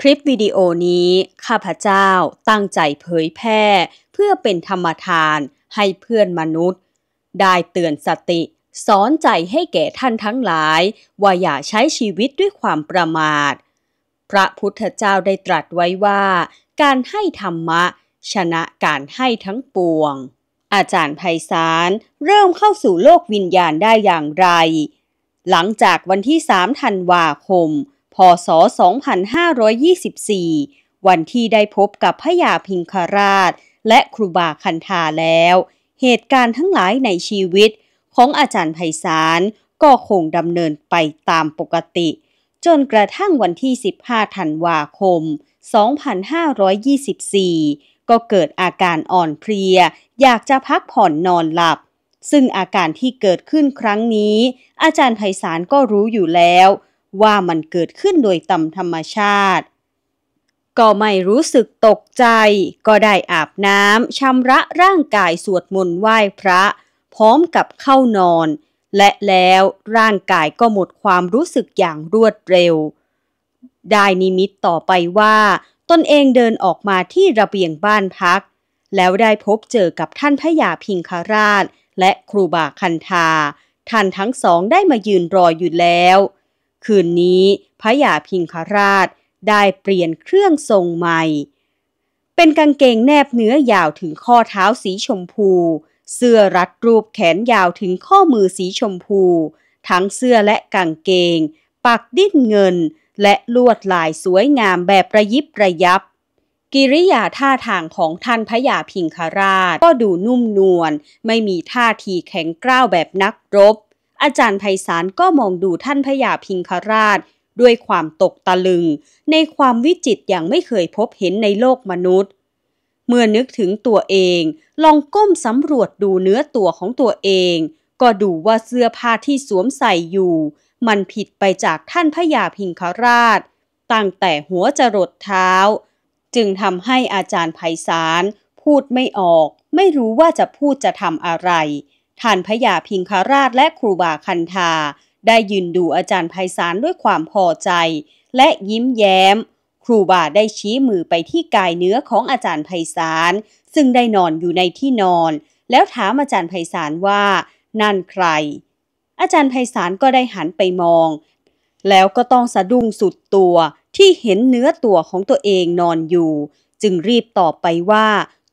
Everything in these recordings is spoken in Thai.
คลิปวิดีโอนี้ ข้าพเจ้าตั้งใจเผยแพร่ เพื่อเป็นธรรมทานให้เพื่อนมนุษย์ ได้เตือนสติ สอนใจให้แก่ท่านทั้งหลาย ว่าอย่าใช้ชีวิตด้วยความประมาท พระพุทธเจ้าได้ตรัสไว้ว่าการให้ธรรมะ ชนะการให้ทั้งปวง อาจารย์ไพศาลเริ่มเข้าสู่โลกวิญญาณได้อย่างไร หลังจากวันที่3ธันวาคมพศ 2524 วันที่ได้พบกับพระยาพิงคราช และครูบาคันธาแล้ว เหตุการณ์ทั้งหลายในชีวิต ของอาจารย์ไพศาลก็คงดำเนินไปตามปกติ จนกระทั่งวันที่ 15 ธันวาคม 2524 ก็เกิดอาการอ่อนเพลีย อยากจะพักผ่อนนอนหลับ ซึ่งอาการที่เกิดขึ้นครั้งนี้ อาจารย์ไพศาลก็รู้อยู่แล้วว่ามันเกิดขึ้นโดยตามธรรมชาติก็ไม่รู้สึกตกใจ ก็ได้อาบน้ำชำระร่างกายสวดมนต์ไหว้พระ พร้อมกับเข้านอน และแล้วร่างกายก็หมดความรู้สึกอย่างรวดเร็ว ได้นิมิตต่อไปว่า ตนเองเดินออกมาที่ระเบียงบ้านพัก แล้วได้พบเจอกับท่านพระยาพิงคราช และครูบาคันธาท่านทั้งสองได้มายืนรออยู่แล้วคืนนี้พระยาพิงคราชได้เปลี่ยนเครื่องทรงใหม่ เป็นกางเกงแนบเนื้อยาวถึงข้อเท้าสีชมพู เสื้อรัดรูปแขนยาวถึงข้อมือสีชมพู ทั้งเสื้อและกางเกง ปักดิ้นเงิน และลวดลายสวยงามแบบประยิบประยับ กิริยาท่าทางของท่านพระยาพิงคราชก็ดูนุ่มนวลไม่มีท่าทีแข็งกร้าวแบบนักรบอาจารย์ไพศาลก็มองดูท่านพญาพิงคราช ด้วยความตกตะลึง ในความวิจิตอย่างไม่เคยพบเห็นในโลกมนุษย์ เมื่อนึกถึงตัวเอง ลองก้มสำรวจดูเนื้อตัวของตัวเอง ก็ดูว่าเสื้อผ้าที่สวมใส่อยู่ มันผิดไปจากท่านพญาพิงคราช ตั้งแต่หัวจรดเท้า จึงทำให้อาจารย์ไพศาลพูดไม่ออก ไม่รู้ว่าจะพูดจะทำอะไรท่านพญาพิงคาราชและครูบาคันธาได้ยืนดูอาจารย์ไพศาลด้วยความพอใจ และยิ้มแย้ม ครูบาได้ชี้มือไปที่กายเนื้อของอาจารย์ไพศาลซึ่งได้นอนอยู่ในที่นอน แล้วถามอาจารย์ไพศาลว่า นั่นใคร อาจารย์ไพศาลก็ได้หันไปมอง แล้วก็ต้องสะดุ้งสุดตัวที่เห็นเนื้อตัวของตัวเองนอนอยู่ จึงรีบตอบไปว่า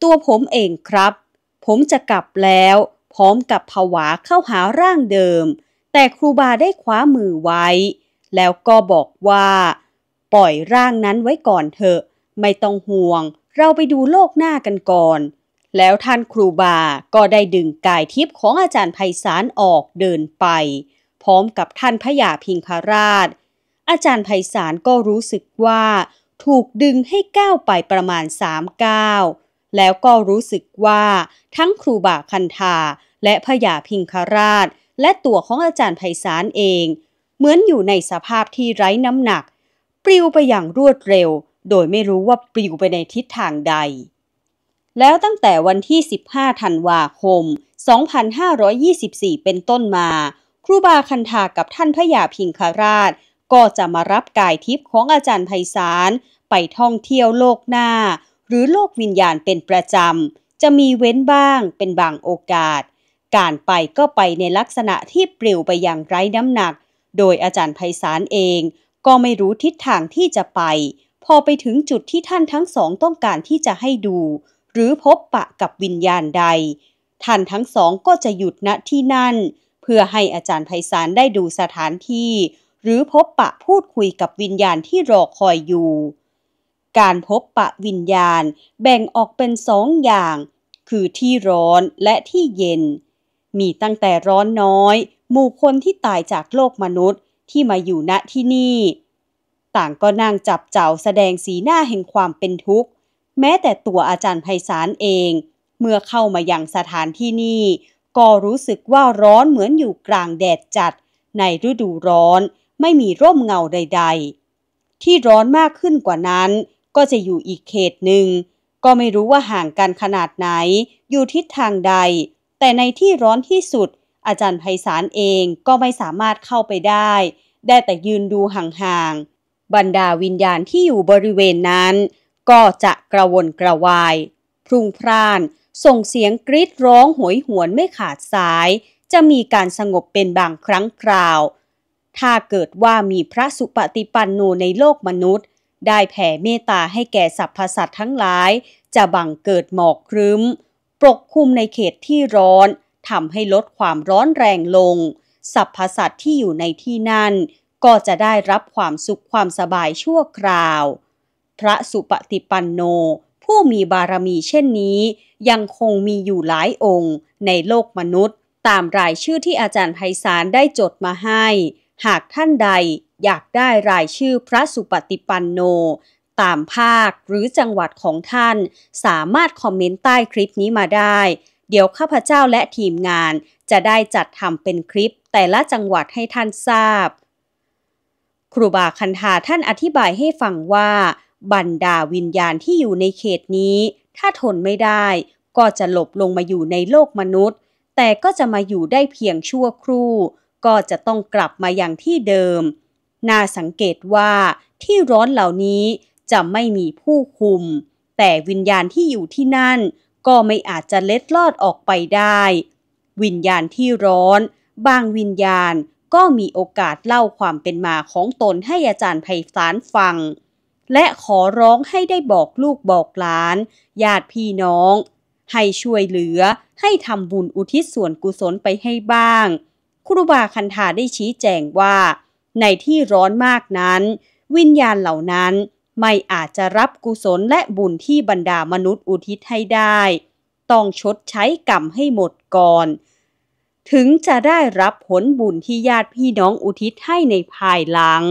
ตัวผมเองครับ ผมจะกลับแล้วพร้อมกับผวาเข้าหาร่างเดิม แต่ครูบาได้คว้ามือไว้ แล้วก็บอกว่า ปล่อยร่างนั้นไว้ก่อนเถอะไม่ต้องห่วง เราไปดูโลกหน้ากันก่อน แล้วท่านครูบาก็ได้ดึงกายทิพย์ของอาจารย์ไพศาลออกเดินไป พร้อมกับท่านพยาพิงคราช อาจารย์ไพศาลก็รู้สึกว่า ถูกดึงให้ก้าวไปประมาณสามก้าวแล้วก็รู้สึกว่าทั้งครูบาคันธา และพญาพิงคราช และตัวของอาจารย์ไพศาลเอง เหมือนอยู่ในสภาพที่ไร้น้ำหนัก ปลิวไปอย่างรวดเร็ว โดยไม่รู้ว่าปลิวไปในทิศทางใด แล้วตั้งแต่วันที่ 15 ธันวาคม 2524 เป็นต้นมา ครูบาคันธากับท่านพญาพิงคราช ก็จะมารับกายทิพย์ของอาจารย์ไพศาลไปท่องเที่ยวโลกหน้าหรือโลกวิญญาณเป็นประจำ จะมีเว้นบ้างเป็นบางโอกาส การไปก็ไปในลักษณะที่ปลิวไปอย่างไร้น้ำหนัก โดยอาจารย์ไพศาลเอง ก็ไม่รู้ทิศทางที่จะไป พอไปถึงจุดที่ท่านทั้งสองต้องการที่จะให้ดู หรือพบปะกับวิญญาณใด ท่านทั้งสองก็จะหยุดณที่นั่น เพื่อให้อาจารย์ไพศาลได้ดูสถานที่ หรือพบปะพูดคุยกับวิญญาณที่รอคอยอยู่การพบปะวิญญาณแบ่งออกเป็นสองอย่าง คือที่ร้อนและที่เย็น มีตั้งแต่ร้อนน้อยหมู่คนที่ตายจากโลกมนุษย์ที่มาอยู่ณที่นี่ ต่างก็นั่งจับเจ้าแสดงสีหน้าแห่งความเป็นทุกข์ แม้แต่ตัวอาจารย์ไพศาลเอง เมื่อเข้ามายังสถานที่นี่ก็รู้สึกว่าร้อนเหมือนอยู่กลางแดดจัด ในฤดูร้อน ไม่มีร่มเงาใด ๆ ที่ร้อนมากขึ้นกว่านั้นก็จะอยู่อีกเขตหนึ่ง ก็ไม่รู้ว่าห่างกันขนาดไหน อยู่ทิศทางใด แต่ในที่ร้อนที่สุด อาจารย์ไพศาลเองก็ไม่สามารถเข้าไปได้ ได้แต่ยืนดูห่างๆ บรรดาวิญญาณที่อยู่บริเวณนั้น ก็จะกระวนกระวาย พรุงพร่าน ส่งเสียงกรีดร้องหวยหวนไม่ขาดสาย จะมีการสงบเป็นบางครั้งคราว ถ้าเกิดว่ามีพระสุปฏิปันโนในโลกมนุษย์ได้แผ่เมตตาให้แก่สรรพสัตว์ทั้งหลาย จะบังเกิดหมอกครึ้ม ปกคลุมในเขตที่ร้อนทำให้ลดความร้อนแรงลง สรรพสัตว์ที่อยู่ในที่นั่น ก็จะได้รับความสุขความสบายชั่วคราว พระสุปฏิปันโน ผู้มีบารมีเช่นนี้ ยังคงมีอยู่หลายองค์ในโลกมนุษย์ ตามรายชื่อที่อาจารย์ไพศาลได้จดมาให้หากท่านใดอยากได้รายชื่อพระสุปฏิปันโน ตามภาคหรือจังหวัดของท่าน สามารถคอมเมนต์ใต้คลิปนี้มาได้ เดี๋ยวข้าพเจ้าและทีมงานจะได้จัดทำเป็นคลิป แต่ละจังหวัดให้ท่านทราบ ครูบาคันธาท่านอธิบายให้ฟังว่า บรรดาวิญญาณที่อยู่ในเขตนี้ ถ้าทนไม่ได้ ก็จะหลบลงมาอยู่ในโลกมนุษย์ แต่ก็จะมาอยู่ได้เพียงชั่วครู่ก็จะต้องกลับมาอย่างที่เดิม น่าสังเกตว่าที่ร้อนเหล่านี้จะไม่มีผู้คุม แต่วิญญาณที่อยู่ที่นั่น ก็ไม่อาจจะเล็ดลอดออกไปได้ วิญญาณที่ร้อน บางวิญญาณก็มีโอกาสเล่าความเป็นมาของตนให้อาจารย์ไพศาลฟัง และขอร้องให้ได้บอกลูกบอกหลาน ญาติพี่น้อง ให้ช่วยเหลือ ให้ทำบุญอุทิศส่วนกุศลไปให้บ้างครูบาคันธาได้ชี้แจงว่า ในที่ร้อนมากนั้น วิญญาณเหล่านั้นไม่อาจจะรับกุศลและบุญที่บรรดามนุษย์อุทิศให้ได้ ต้องชดใช้กรรมให้หมดก่อน ถึงจะได้รับผลบุญที่ญาติพี่น้องอุทิศให้ในภายหลัง